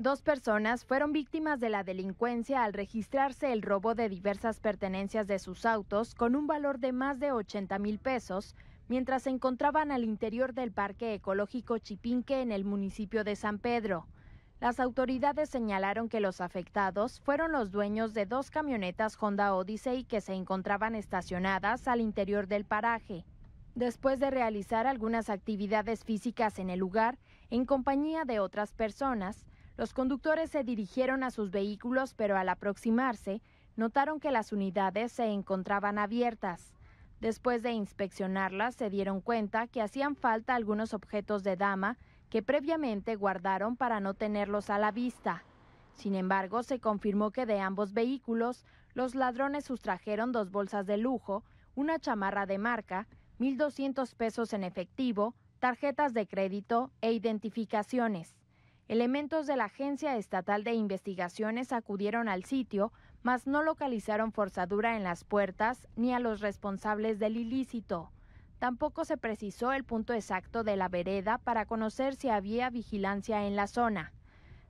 Dos personas fueron víctimas de la delincuencia al registrarse el robo de diversas pertenencias de sus autos con un valor de más de 80 mil pesos mientras se encontraban al interior del Parque Ecológico Chipinque en el municipio de San Pedro. Las autoridades señalaron que los afectados fueron los dueños de dos camionetas Honda Odyssey que se encontraban estacionadas al interior del paraje. Después de realizar algunas actividades físicas en el lugar, en compañía de otras personas, los conductores se dirigieron a sus vehículos, pero al aproximarse, notaron que las unidades se encontraban abiertas. Después de inspeccionarlas, se dieron cuenta que hacían falta algunos objetos de dama que previamente guardaron para no tenerlos a la vista. Sin embargo, se confirmó que de ambos vehículos, los ladrones sustrajeron dos bolsas de lujo, una chamarra de marca, 1.200 pesos en efectivo, tarjetas de crédito e identificaciones. Elementos de la Agencia Estatal de Investigaciones acudieron al sitio, mas no localizaron forzadura en las puertas ni a los responsables del ilícito. Tampoco se precisó el punto exacto de la vereda para conocer si había vigilancia en la zona.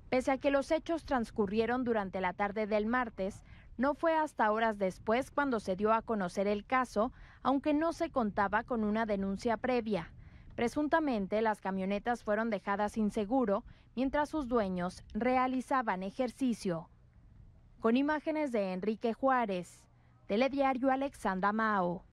Pese a que los hechos transcurrieron durante la tarde del martes, no fue hasta horas después cuando se dio a conocer el caso, aunque no se contaba con una denuncia previa. Presuntamente, las camionetas fueron dejadas inseguro mientras sus dueños realizaban ejercicio. Con imágenes de Enrique Juárez, Telediario Alexandra Mao.